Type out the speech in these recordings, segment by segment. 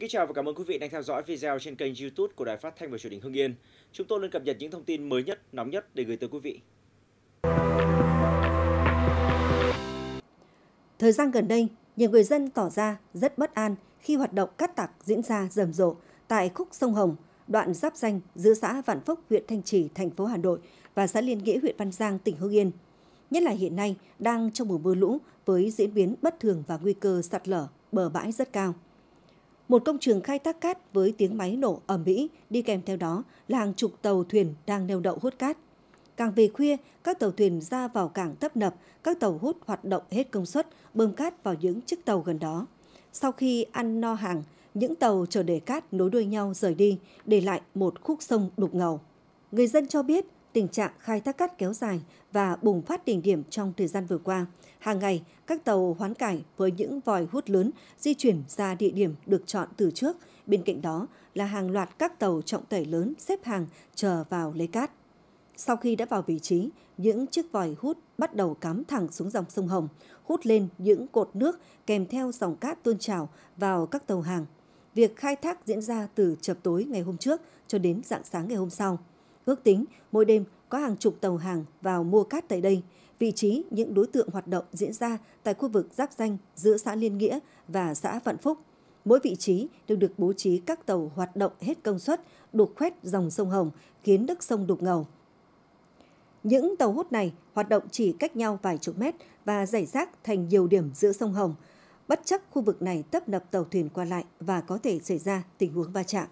Xin kính chào và cảm ơn quý vị đang theo dõi video trên kênh YouTube của Đài Phát thanh và Truyền hình Hưng Yên. Chúng tôi luôn cập nhật những thông tin mới nhất, nóng nhất để gửi tới quý vị. Thời gian gần đây, nhiều người dân tỏ ra rất bất an khi hoạt động cắt tặc diễn ra rầm rộ tại khúc sông Hồng, đoạn giáp danh giữa xã Vạn Phúc, huyện Thanh Trì, thành phố Hà Nội và xã Liên Nghĩa, huyện Văn Giang, tỉnh Hưng Yên. Nhất là hiện nay đang trong mùa mưa lũ với diễn biến bất thường và nguy cơ sạt lở bờ bãi rất cao một công trường khai thác cát với tiếng máy nổ ầm ĩ, đi kèm theo đó là hàng chục tàu thuyền đang neo đậu hút cát. Càng về khuya, các tàu thuyền ra vào cảng tấp nập, các tàu hút hoạt động hết công suất, bơm cát vào những chiếc tàu gần đó. Sau khi ăn no hàng, những tàu chở đầy cát nối đuôi nhau rời đi, để lại một khúc sông đục ngầu. Người dân cho biết tình trạng khai thác cát kéo dài và bùng phát đỉnh điểm trong thời gian vừa qua. Hàng ngày, các tàu hoán cải với những vòi hút lớn di chuyển ra địa điểm được chọn từ trước. Bên cạnh đó là hàng loạt các tàu trọng tải lớn xếp hàng chờ vào lấy cát. Sau khi đã vào vị trí, những chiếc vòi hút bắt đầu cắm thẳng xuống dòng sông Hồng, hút lên những cột nước kèm theo dòng cát tuôn trào vào các tàu hàng. Việc khai thác diễn ra từ chập tối ngày hôm trước cho đến dạng sáng ngày hôm sau. Ước tính, mỗi đêm có hàng chục tàu hàng vào mua cát tại đây. Vị trí những đối tượng hoạt động diễn ra tại khu vực giáp danh giữa xã Liên Nghĩa và xã Vạn Phúc. Mỗi vị trí đều được bố trí các tàu hoạt động hết công suất, đục khoét dòng sông Hồng, khiến nước sông đục ngầu. Những tàu hút này hoạt động chỉ cách nhau vài chục mét và rải rác thành nhiều điểm giữa sông Hồng. Bất chấp khu vực này tấp nập tàu thuyền qua lại và có thể xảy ra tình huống va chạm.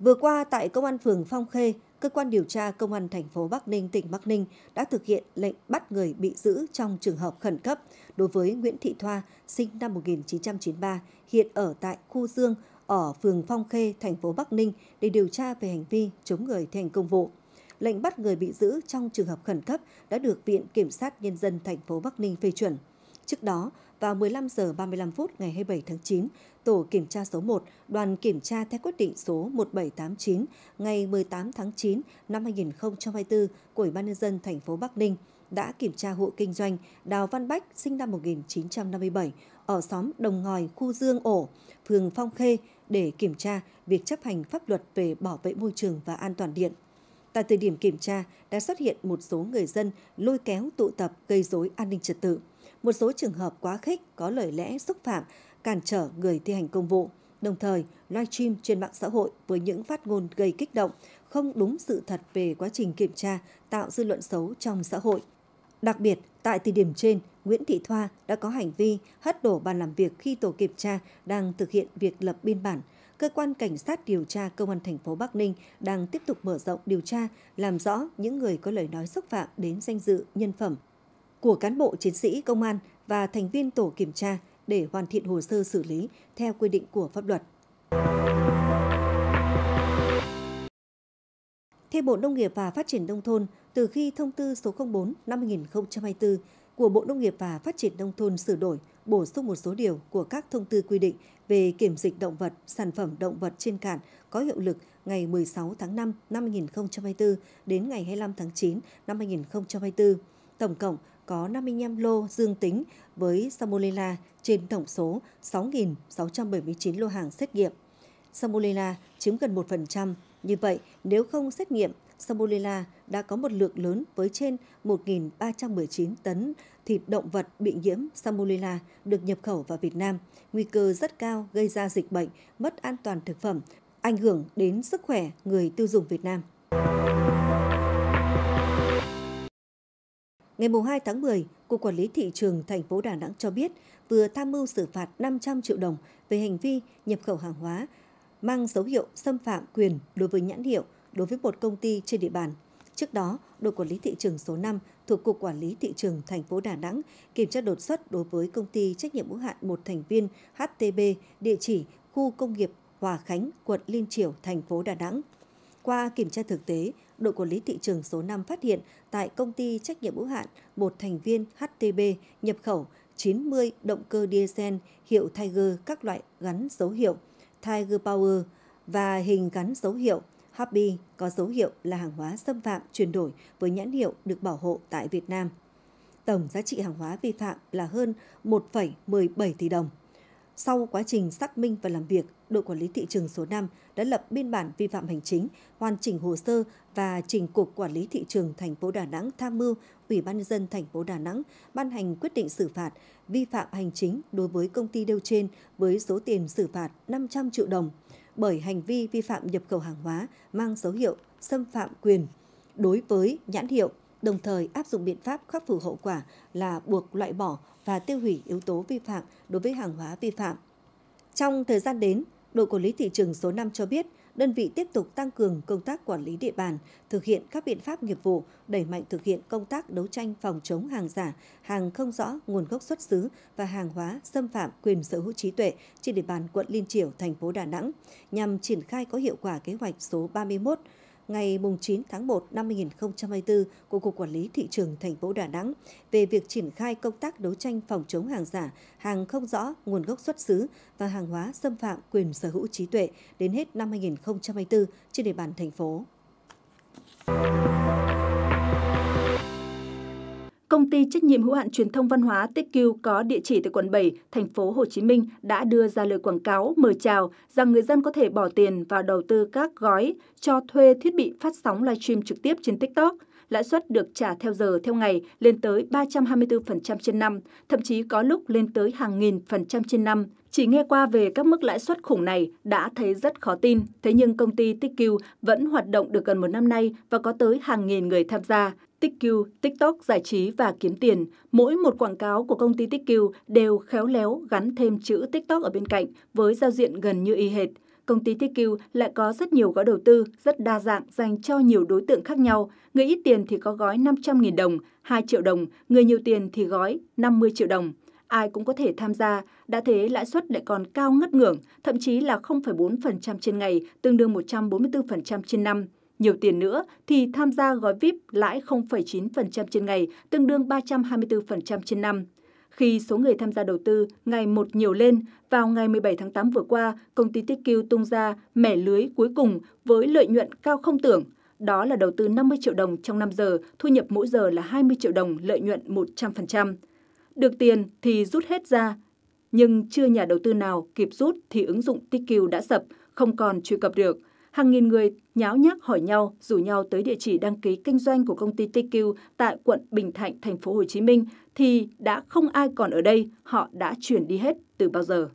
Vừa qua tại công an phường Phong Khê, cơ quan điều tra công an thành phố Bắc Ninh, tỉnh Bắc Ninh đã thực hiện lệnh bắt người bị giữ trong trường hợp khẩn cấp đối với Nguyễn Thị Thoa, sinh năm 1993, hiện ở tại khu Dương ở phường Phong Khê, thành phố Bắc Ninh để điều tra về hành vi chống người thi hành công vụ. Lệnh bắt người bị giữ trong trường hợp khẩn cấp đã được Viện Kiểm sát Nhân dân thành phố Bắc Ninh phê chuẩn. Trước đó, vào 15 giờ 35 phút ngày 27 tháng 9, tổ kiểm tra số 1, đoàn kiểm tra theo quyết định số 1789 ngày 18 tháng 9 năm 2024 của Ủy ban nhân dân thành phố Bắc Ninh đã kiểm tra hộ kinh doanh Đào Văn Bách sinh năm 1957 ở xóm Đồng Ngòi, khu Dương Ổ, phường Phong Khê để kiểm tra việc chấp hành pháp luật về bảo vệ môi trường và an toàn điện. Tại thời điểm kiểm tra, đã xuất hiện một số người dân lôi kéo tụ tập gây rối an ninh trật tự một số trường hợp quá khích có lời lẽ xúc phạm, cản trở người thi hành công vụ, đồng thời livestream trên mạng xã hội với những phát ngôn gây kích động, không đúng sự thật về quá trình kiểm tra, tạo dư luận xấu trong xã hội. Đặc biệt, tại thời điểm trên, Nguyễn Thị Thoa đã có hành vi hất đổ bàn làm việc khi tổ kiểm tra đang thực hiện việc lập biên bản. Cơ quan cảnh sát điều tra Công an thành phố Bắc Ninh đang tiếp tục mở rộng điều tra, làm rõ những người có lời nói xúc phạm đến danh dự, nhân phẩm, của cán bộ chiến sĩ công an và thành viên tổ kiểm tra để hoàn thiện hồ sơ xử lý theo quy định của pháp luật. Theo Bộ Nông nghiệp và Phát triển Nông thôn, từ khi thông tư số 04 năm 2024 của Bộ Nông nghiệp và Phát triển Nông thôn sửa đổi, bổ sung một số điều của các thông tư quy định về kiểm dịch động vật, sản phẩm động vật trên cạn có hiệu lực ngày 16 tháng 5 năm 2024 đến ngày 25 tháng 9 năm 2024. Tổng cộng có 55 lô dương tính với Salmonella trên tổng số 6.679 lô hàng xét nghiệm. Salmonella chiếm gần 1%. Như vậy, nếu không xét nghiệm, Salmonella đã có một lượng lớn với trên 1.319 tấn thịt động vật bị nhiễm Salmonella được nhập khẩu vào Việt Nam. Nguy cơ rất cao gây ra dịch bệnh, mất an toàn thực phẩm, ảnh hưởng đến sức khỏe người tiêu dùng Việt Nam. Ngày 2 tháng 10, Cục Quản lý Thị trường thành phố Đà Nẵng cho biết vừa tham mưu xử phạt 500 triệu đồng về hành vi nhập khẩu hàng hóa mang dấu hiệu xâm phạm quyền đối với nhãn hiệu đối với một công ty trên địa bàn. Trước đó, đội quản lý thị trường số 5 thuộc Cục Quản lý Thị trường thành phố Đà Nẵng kiểm tra đột xuất đối với công ty trách nhiệm hữu hạn một thành viên HTB địa chỉ khu công nghiệp Hòa Khánh, quận Liên Triểu, thành phố Đà Nẵng. Qua kiểm tra thực tế, đội quản lý thị trường số 5 phát hiện tại công ty trách nhiệm hữu hạn một thành viên HTB nhập khẩu 90 động cơ diesel hiệu Tiger các loại gắn dấu hiệu Tiger Power và hình gắn dấu hiệu Happy có dấu hiệu là hàng hóa xâm phạm chuyển đổi với nhãn hiệu được bảo hộ tại Việt Nam. Tổng giá trị hàng hóa vi phạm là hơn 1,17 tỷ đồng. Sau quá trình xác minh và làm việc, đội quản lý thị trường số 5 đã lập biên bản vi phạm hành chính, hoàn chỉnh hồ sơ và trình cục quản lý thị trường thành phố Đà Nẵng tham mưu Ủy ban nhân dân thành phố Đà Nẵng ban hành quyết định xử phạt vi phạm hành chính đối với công ty nêu trên với số tiền xử phạt 500 triệu đồng bởi hành vi vi phạm nhập khẩu hàng hóa mang dấu hiệu xâm phạm quyền đối với nhãn hiệu đồng thời áp dụng biện pháp khắc phục hậu quả là buộc loại bỏ và tiêu hủy yếu tố vi phạm đối với hàng hóa vi phạm. Trong thời gian đến, đội quản lý thị trường số 5 cho biết, đơn vị tiếp tục tăng cường công tác quản lý địa bàn, thực hiện các biện pháp nghiệp vụ, đẩy mạnh thực hiện công tác đấu tranh phòng chống hàng giả, hàng không rõ nguồn gốc xuất xứ và hàng hóa xâm phạm quyền sở hữu trí tuệ trên địa bàn quận Liên Triểu, thành phố Đà Nẵng, nhằm triển khai có hiệu quả kế hoạch số 31 ngày 9 tháng 1 năm 2024 của Cục Quản lý Thị trường thành phố Đà Nẵng về việc triển khai công tác đấu tranh phòng chống hàng giả, hàng không rõ nguồn gốc xuất xứ và hàng hóa xâm phạm quyền sở hữu trí tuệ đến hết năm 2024 trên địa bàn thành phố. Công ty trách nhiệm hữu hạn truyền thông văn hóa TQ có địa chỉ tại quận 7, thành phố Hồ Chí Minh đã đưa ra lời quảng cáo mời chào rằng người dân có thể bỏ tiền vào đầu tư các gói cho thuê thiết bị phát sóng livestream trực tiếp trên TikTok – lãi suất được trả theo giờ theo ngày lên tới 324% trên năm, thậm chí có lúc lên tới hàng nghìn phần trăm trên năm. Chỉ nghe qua về các mức lãi suất khủng này đã thấy rất khó tin, thế nhưng công ty TickQ vẫn hoạt động được gần một năm nay và có tới hàng nghìn người tham gia. TickQ, TikTok giải trí và kiếm tiền. Mỗi một quảng cáo của công ty TickQ đều khéo léo gắn thêm chữ TikTok ở bên cạnh với giao diện gần như y hệt công ty TQ lại có rất nhiều gói đầu tư rất đa dạng dành cho nhiều đối tượng khác nhau. Người ít tiền thì có gói 500.000 đồng, 2 triệu đồng, người nhiều tiền thì gói 50 triệu đồng. Ai cũng có thể tham gia, đã thế lãi suất lại còn cao ngất ngưỡng, thậm chí là 0,4% trên ngày, tương đương 144% trên năm. Nhiều tiền nữa thì tham gia gói VIP lãi 0,9% trên ngày, tương đương 324% trên năm. Khi số người tham gia đầu tư ngày một nhiều lên, vào ngày 17 tháng 8 vừa qua, công ty Tickq tung ra mẻ lưới cuối cùng với lợi nhuận cao không tưởng. Đó là đầu tư 50 triệu đồng trong 5 giờ, thu nhập mỗi giờ là 20 triệu đồng, lợi nhuận 100%. Được tiền thì rút hết ra, nhưng chưa nhà đầu tư nào kịp rút thì ứng dụng TQ đã sập, không còn truy cập được – Hàng nghìn người nháo nhác hỏi nhau, rủ nhau tới địa chỉ đăng ký kinh doanh của công ty TQ tại quận Bình Thạnh, thành phố Hồ Chí Minh thì đã không ai còn ở đây, họ đã chuyển đi hết từ bao giờ.